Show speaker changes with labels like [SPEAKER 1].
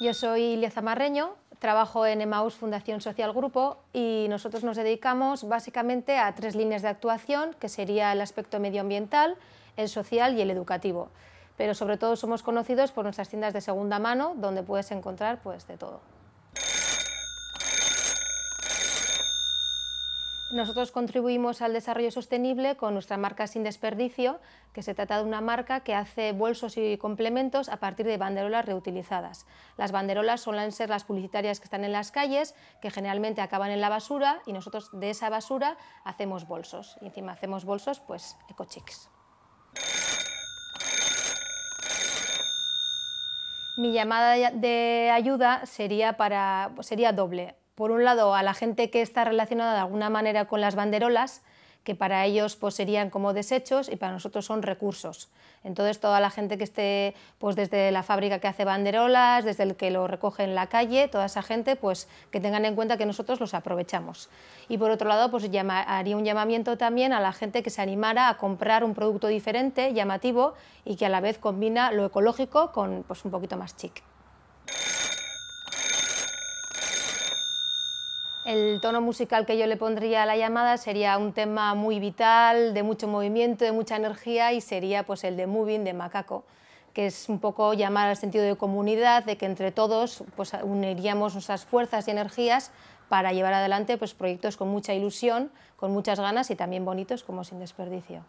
[SPEAKER 1] Yo soy Ilia Zamarreño, trabajo en Emaús Fundación Social Grupo y nosotros nos dedicamos básicamente a tres líneas de actuación, que sería el aspecto medioambiental, el social y el educativo. Pero sobre todo somos conocidos por nuestras tiendas de segunda mano, donde puedes encontrar pues, de todo. Nosotros contribuimos al desarrollo sostenible con nuestra marca Sin Desperdicio, que se trata de una marca que hace bolsos y complementos a partir de banderolas reutilizadas. Las banderolas suelen ser las publicitarias que están en las calles, que generalmente acaban en la basura y nosotros de esa basura hacemos bolsos. Y encima hacemos bolsos pues ecochics. Mi llamada de ayuda sería, para, sería doble por un lado, a la gente que está relacionada de alguna manera con las banderolas, que para ellos pues, serían como desechos y para nosotros son recursos. Entonces, toda la gente que esté pues, desde la fábrica que hace banderolas, desde el que lo recoge en la calle, toda esa gente, pues que tengan en cuenta que nosotros los aprovechamos. Y por otro lado, pues haría un llamamiento también a la gente que se animara a comprar un producto diferente, llamativo y que a la vez combina lo ecológico con pues, un poquito más chic. El tono musical que yo le pondría a la llamada sería un tema muy vital, de mucho movimiento, de mucha energía y sería pues el de Moving de Macaco, que es un poco llamar al sentido de comunidad, de que entre todos pues uniríamos nuestras fuerzas y energías para llevar adelante pues proyectos con mucha ilusión, con muchas ganas y también bonitos como sin desperdicio.